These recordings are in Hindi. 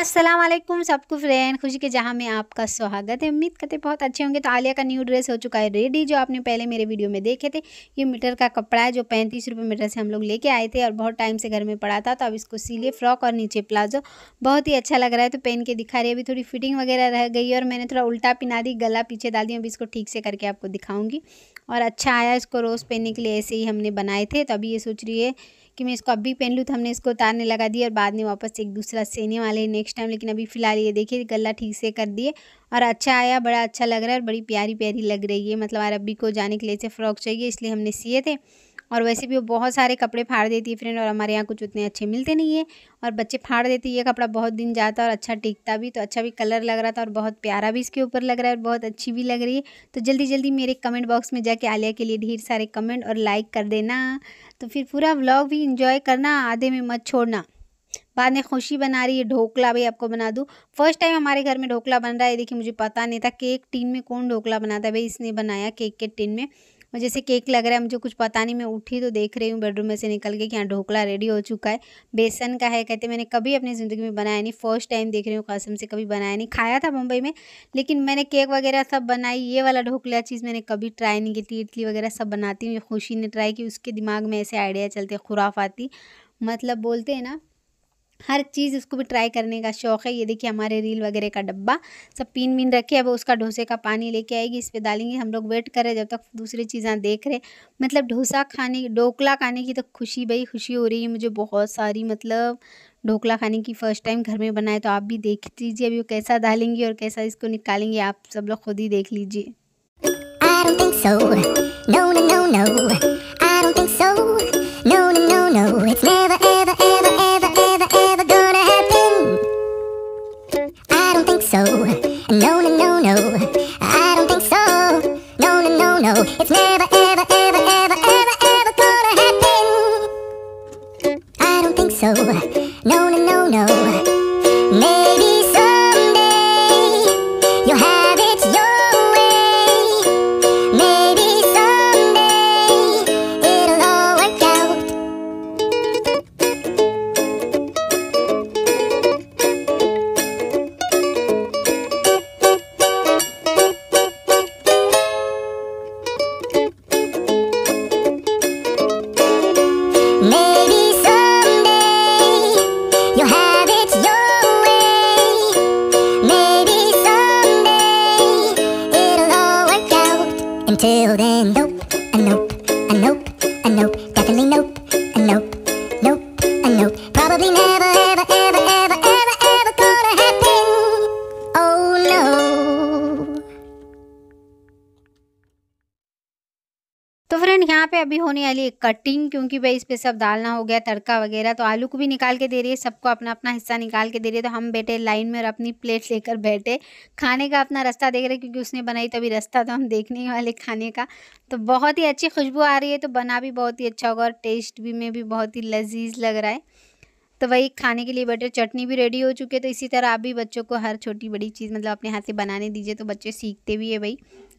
असलम सबको फ्रेंड खुशी के जहाँ में आपका स्वागत है उम्मीद करते बहुत अच्छे होंगे तो आलिया का न्यू ड्रेस हो चुका है रेडी जो आपने पहले मेरे वीडियो में देखे थे ये मीटर का कपड़ा है जो पैंतीस रुपये मीटर से हम लोग लेके आए थे और बहुत टाइम से घर में पड़ा था तो अब इसको सीलिए फ्रॉक और नीचे प्लाजो बहुत ही अच्छा लग रहा है तो पहन के दिखा रही है अभी थोड़ी फिटिंग वगैरह रह गई है और मैंने थोड़ा उल्टा पिना दी गला पीछे डाल दी अभी इसको ठीक से करके आपको दिखाऊँगी और अच्छा आया इसको रोज़ पहनने के लिए ऐसे ही हमने बनाए थे तो अभी ये सोच रही है कि मैं इसको अभी पहन लूँ तो हमने इसको उतारने लगा दिया और बाद में वापस एक दूसरा सेने वाले नेक्स्ट टाइम लेकिन अभी फ़िलहाल ये देखिए गला ठीक से कर दिए और अच्छा आया बड़ा अच्छा लग रहा है और बड़ी प्यारी प्यारी लग रही है मतलब अरबी को जाने के लिए से फ़्रॉक चाहिए इसलिए हमने सिए थे और वैसे भी वो बहुत सारे कपड़े फाड़ देती है फ्रेंड और हमारे यहाँ कुछ उतने अच्छे मिलते नहीं है और बच्चे फाड़ देते ये कपड़ा बहुत दिन जाता और अच्छा टिकता भी तो अच्छा भी कलर लग रहा था और बहुत प्यारा भी इसके ऊपर लग रहा है और बहुत अच्छी भी लग रही है तो जल्दी जल्दी मेरे कमेंट बॉक्स में जाके आलिया के लिए ढेर सारे कमेंट और लाइक कर देना तो फिर पूरा व्लॉग भी इंजॉय करना आधे में मत छोड़ना बाद में खुशी बना रही है ढोकला भाई आपको बना दूँ फर्स्ट टाइम हमारे घर में ढोकला बन रहा है देखिए मुझे पता नहीं था केक टिन में कौन ढोकला बनाता है भाई इसने बनाया केक के टिन में और जैसे केक लग रहा है मुझे कुछ पता नहीं मैं उठी तो देख रही हूँ बेडरूम में से निकल के कि यहाँ ढोकला रेडी हो चुका है बेसन का है कहते मैंने कभी अपनी ज़िंदगी में बनाया नहीं फर्स्ट टाइम देख रही हूँ कसम से कभी बनाया नहीं खाया था मुंबई में लेकिन मैंने केक वगैरह सब बनाई ये वाला ढोकला चीज़ मैंने कभी ट्राई नहीं की थी इडली वगैरह सब बनाती हूँ खुशी ने ट्राई की उसके दिमाग में ऐसे आइडिया चलते खुराफ आती मतलब बोलते हैं ना हर चीज़ उसको भी ट्राई करने का शौक़ है ये देखिए हमारे रील वगैरह का डब्बा सब पीन वीन रखे अब उसका डोसे का पानी लेके आएगी इस पर डालेंगे हम लोग वेट कर रहे जब तक दूसरी चीज़ें देख रहे मतलब डोसा खाने ढोकला खाने की तो खुशी भाई खुशी हो रही है मुझे बहुत सारी मतलब ढोकला खाने की फ़र्स्ट टाइम घर में बनाए तो आप भी देख लीजिए अभी वो कैसा डालेंगी और कैसा इसको निकालेंगे आप सब लोग खुद ही देख लीजिए I don't think so. No, no, no, no. It's never It's never ever Till then, अभी होने वाली है कटिंग क्योंकि भाई इस पर सब डालना हो गया तड़का वगैरह तो आलू को भी निकाल के दे रही है सबको अपना अपना हिस्सा निकाल के दे रही है तो हम बैठे लाइन में और अपनी प्लेट लेकर बैठे खाने का अपना रास्ता देख रहे क्योंकि उसने बनाई तो अभी रास्ता तो हम देखने वाले खाने का तो बहुत ही अच्छी खुशबू आ रही है तो बना भी बहुत ही अच्छा होगा और टेस्ट भी में भी बहुत ही लजीज लग रहा है तो वही खाने के लिए बटर चटनी भी रेडी हो चुकी है तो इसी तरह आप भी बच्चों को हर छोटी बड़ी चीज़ मतलब अपने हाथ से बनाने दीजिए तो बच्चे सीखते भी है भाई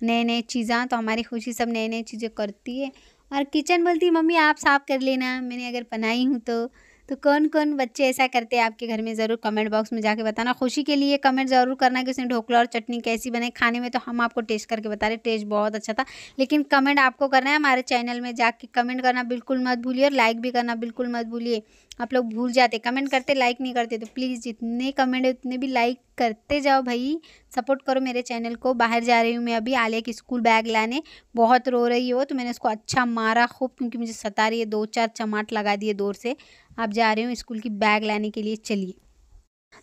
नए नए चीज़ें तो हमारी खुशी सब नए नए चीज़ें करती है और किचन बोलती मम्मी आप साफ़ कर लेना मैंने अगर बनाई हूँ तो तो कौन कौन बच्चे ऐसा करते हैं आपके घर में ज़रूर कमेंट बॉक्स में जाके बताना खुशी के लिए कमेंट ज़रूर करना कि उसने ढोकला और चटनी कैसी बने खाने में तो हम आपको टेस्ट करके बता रहे टेस्ट बहुत अच्छा था लेकिन कमेंट आपको करना है हमारे चैनल में जाके कमेंट करना बिल्कुल मत भूलिए और लाइक भी करना बिल्कुल मत भूलिए आप लोग भूल जाते कमेंट करते लाइक नहीं करते तो प्लीज़ जितने कमेंट है उतने भी लाइक करते जाओ भाई सपोर्ट करो मेरे चैनल को बाहर जा रही हूँ मैं अभी आलिया की स्कूल बैग लाने बहुत रो रही हो तो मैंने उसको अच्छा मारा खूब क्योंकि मुझे सता रही है दो चार चमाट लगा दिए दूर से अब जा रही हूँ स्कूल की बैग लाने के लिए चलिए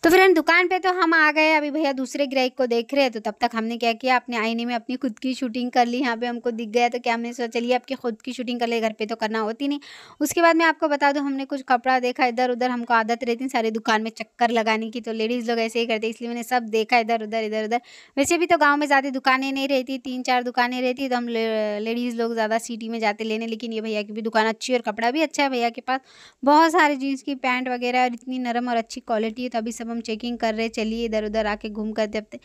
तो फिर दुकान पे तो हम आ गए अभी भैया दूसरे ग्राहक को देख रहे हैं तो तब तक हमने क्या किया अपने आईने में अपनी खुद की शूटिंग कर ली यहाँ पे हमको दिख गया तो क्या हमने सोचा चलिए आपकी खुद की शूटिंग कर ले घर पे तो करना होती नहीं उसके बाद मैं आपको बता दूँ हमने कुछ कपड़ा देखा इधर उधर हमको आदत रहती है सारी दुकान में चक्कर लगाने की तो लेडीज़ लोग ऐसे ही करते इसलिए मैंने सब देखा इधर उधर इधर उधर वैसे भी तो गाँव में ज़्यादा दुकानें नहीं रहती तीन चार दुकानें रहती तो हम लेडीज़ लोग ज़्यादा सिटी में जाते लेने लेकिन ये भैया की भी दुकान अच्छी और कपड़ा भी अच्छा है भैया के पास बहुत सारे जीन्स की पैंट वगैरह और इतनी नरम और अच्छी क्वालिटी है तो अभी सब हम चेकिंग कर रहे चलिए इधर उधर आके घूम कर जब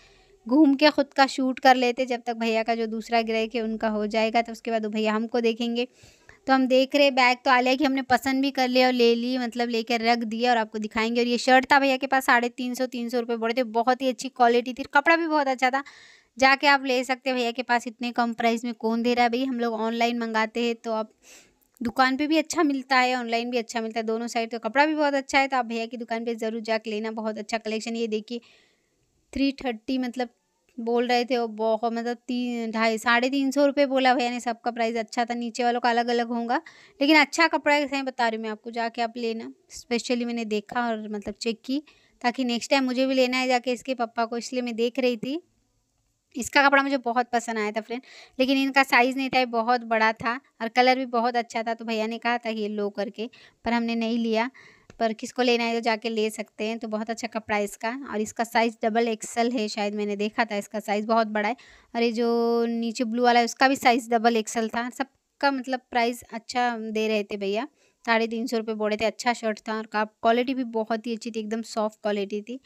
घूम के ख़ुद का शूट कर लेते जब तक भैया का जो दूसरा ग्रह के उनका हो जाएगा तो उसके बाद वो भैया हमको देखेंगे तो हम देख रहे बैग तो आलिया की हमने पसंद भी कर लिया और ले ली मतलब लेकर रख दिया और आपको दिखाएंगे और ये शर्ट था भैया के पास साढ़े तीन सौ तीन सौ रुपये बड़े थे बहुत ही अच्छी क्वालिटी थी कपड़ा भी बहुत अच्छा था जाके आप ले सकते भैया के पास इतने कम प्राइस में कौन दे रहा है भाई हम लोग ऑनलाइन मंगाते हैं तो आप दुकान पे भी अच्छा मिलता है ऑनलाइन भी अच्छा मिलता है दोनों साइड तो कपड़ा भी बहुत अच्छा है तो आप भैया की दुकान पे ज़रूर जाके लेना बहुत अच्छा कलेक्शन ये देखिए थ्री थर्टी मतलब बोल रहे थे और बहुत मतलब तीन ढाई साढ़े तीन सौ रुपये बोला भैया ने सबका प्राइस अच्छा था नीचे वालों का अलग अलग होगा लेकिन अच्छा कपड़ा है सही बता रही हूँ मैं आपको जाके आप लेना स्पेशली मैंने देखा और मतलब चेक की ताकि नेक्स्ट टाइम मुझे भी लेना है जाके इसके पापा को इसलिए मैं देख रही थी इसका कपड़ा मुझे बहुत पसंद आया था फ्रेंड लेकिन इनका साइज़ नहीं था ये बहुत बड़ा था और कलर भी बहुत अच्छा था तो भैया ने कहा था ये लो करके पर हमने नहीं लिया पर किसको लेना है तो जाके ले सकते हैं तो बहुत अच्छा कपड़ा है इसका और इसका साइज़ डबल एक्सल है शायद मैंने देखा था इसका साइज़ बहुत बड़ा है और ये जो नीचे ब्लू वाला है उसका भी साइज़ डबल एक्सल था सबका मतलब प्राइस अच्छा दे रहे थे भैया साढ़े तीन सौ रुपये बोले थे अच्छा शर्ट था और क्वालिटी भी बहुत ही अच्छी थी एकदम सॉफ्ट क्वालिटी थी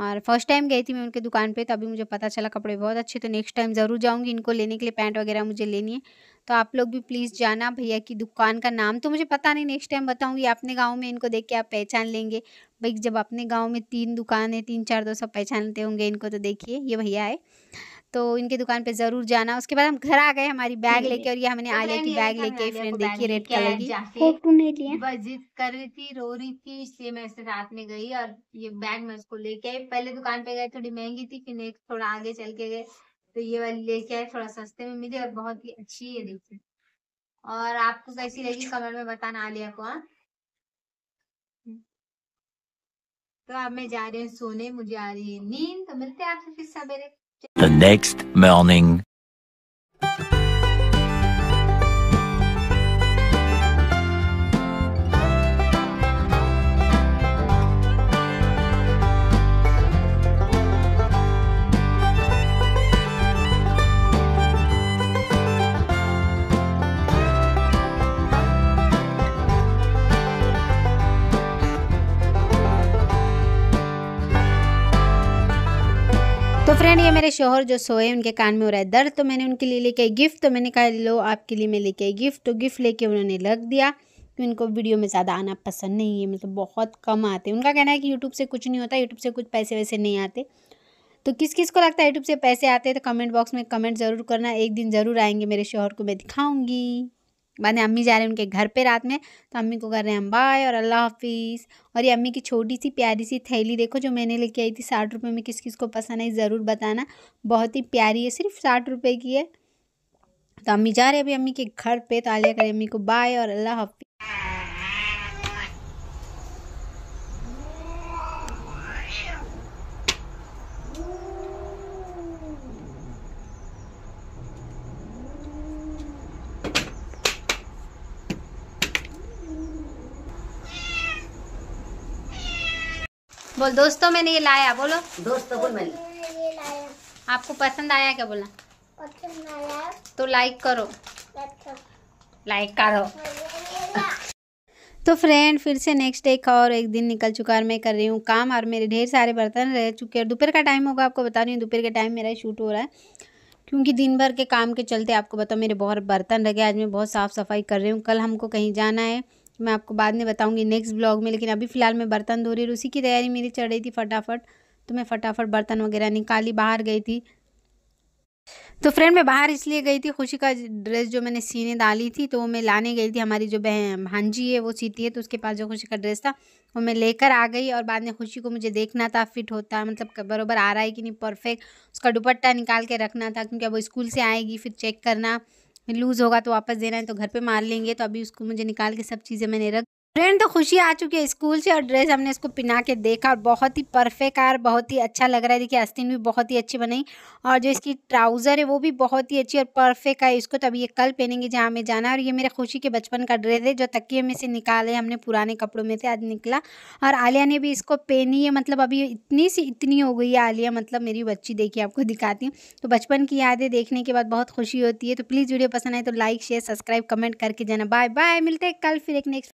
और फर्स्ट टाइम गई थी मैं उनके दुकान पे अभी मुझे पता चला कपड़े बहुत अच्छे तो नेक्स्ट टाइम ज़रूर जाऊँगी इनको लेने के लिए पैंट वगैरह मुझे लेनी है तो आप लोग भी प्लीज़ जाना भैया की दुकान का नाम तो मुझे पता नहीं नेक्स्ट टाइम बताऊँगी अपने गाँव में इनको देख के आप पहचान लेंगे भाई जब अपने गाँव में तीन दुकान है तीन चार दो सब पहचानते होंगे इनको तो देखिए ये भैया है तो इनके दुकान पे ज़रूर जाना उसके बाद हम घर आ गए हमारी बैग लेके और ये हमने तो आलिया की बैग लेके फ्रेंड देखिए रेड कलर की बजित कर रही थी रो रही थी इसलिए मैं इसके साथ में गई और ये बैग मैं उसको लेके आई पहले दुकान पे गए थोड़ी महंगी थी फिर नेक्स्ट थोड़ा आगे चल के गए तो ये वाली लेके आए थोड़ा सस्ते में मिली और बहुत ही अच्छी है देखिए और आपको कैसी लगी अच्छा। कमेंट में बताना आलिया को हाँ। तो अब मैं जा रही हूँ सोने मुझे आ रही है नींद तो मिलते हैं आपसे फिर सवेरे The next morning. तो फ्रेंड ये मेरे शोहर जो सोए उनके कान में हो रहा है दर्द तो मैंने उनके लिए लेके आई गिफ्ट तो मैंने कहा लो आपके लिए मैं लेके आई गिफ्ट तो गिफ्ट लेके उन्होंने रख दिया कि उनको वीडियो में ज़्यादा आना पसंद नहीं है मतलब बहुत कम आते हैं उनका कहना है कि यूट्यूब से कुछ नहीं होता यूट्यूब से कुछ पैसे वैसे नहीं आते तो किस किस को लगता है यूट्यूब से पैसे आते हैं तो कमेंट बॉक्स में कमेंट ज़रूर करना एक दिन ज़रूर आएंगे मेरे शोहर को मैं दिखाऊँगी बाद में अम्मी जा रहे हैं उनके घर पे रात में तो अम्मी को कर रहे हैं हम बाय और अल्लाह हाफिज़ और ये अम्मी की छोटी सी प्यारी सी थैली देखो जो मैंने लेके आई थी साठ रुपये में किस किस को पसंद आई ज़रूर बताना बहुत ही प्यारी है सिर्फ साठ रुपये की है तो अम्मी जा रहे हैं अभी अम्मी के घर पे तो आलिया करें अम्मी को बाय और अल्लाह हाफिज़ बोल दोस्तों मैंने ये लाया बोलो दोस्तों को मैंने आपको पसंद आया क्या बोला पसंद आया तो लाइक करो लाइक करो तो फ्रेंड फिर से नेक्स्ट डे का और एक दिन निकल चुका है मैं कर रही हूँ काम और मेरे ढेर सारे बर्तन रह चुके हैं दोपहर का टाइम होगा आपको बता रही हूँ दोपहर के टाइम मेरा शूट हो रहा है क्योंकि दिन भर के काम के चलते आपको बताओ मेरे बहुत बर्तन रह गए आज मैं बहुत साफ़ सफाई कर रही हूँ कल हमको कहीं जाना है मैं आपको बाद में बताऊँगी नेक्स्ट ब्लॉग में लेकिन अभी फ़िलहाल मैं बर्तन धो रही उसी की तैयारी मेरी चढ़ रही थी फटाफट तो मैं फटाफट बर्तन वगैरह निकाली बाहर गई थी तो फ्रेंड मैं बाहर इसलिए गई थी खुशी का ड्रेस जो मैंने सीने डाली थी तो मैं लाने गई थी हमारी जो बहन भांजी है वो सीती है तो उसके पास जो खुशी का ड्रेस था वो मैं लेकर आ गई और बाद में खुशी को मुझे देखना था फिट होता है मतलब बरोबर आ रहा है कि नहीं परफेक्ट उसका दुपट्टा निकाल के रखना था क्योंकि अब वो स्कूल से आएगी फिर चेक करना लूज़ होगा तो वापस देना है तो घर पे मार लेंगे तो अभी उसको मुझे निकाल के सब चीज़ें मैंने रख फ्रेंड तो खुशी आ चुकी है स्कूल से और ड्रेस हमने इसको पहना के देखा और बहुत ही परफेक्ट और बहुत ही अच्छा लग रहा है देखिए आस्तीन भी बहुत ही अच्छी बनाई और जो इसकी ट्राउज़र है वो भी बहुत ही अच्छी और परफेक्ट आई इसको तो अभी ये कल पहनेंगे जहाँ हमें जाना है और ये मेरे खुशी के बचपन का ड्रेस है जो तकिए में से निकाले हमने पुराने कपड़ों में से आज निकला और आलिया ने भी इसको पहनी है मतलब अभी इतनी सी इतनी हो गई है आलिया मतलब मेरी बच्ची देखिए आपको दिखाती हूँ तो बचपन की यादें देखने के बाद बहुत खुशी होती है तो प्लीज़ वीडियो पसंद आए तो लाइक शेयर सब्सक्राइब कमेंट करके जाना बाय बाय मिलते हैं कल फिर एक नेक्स्ट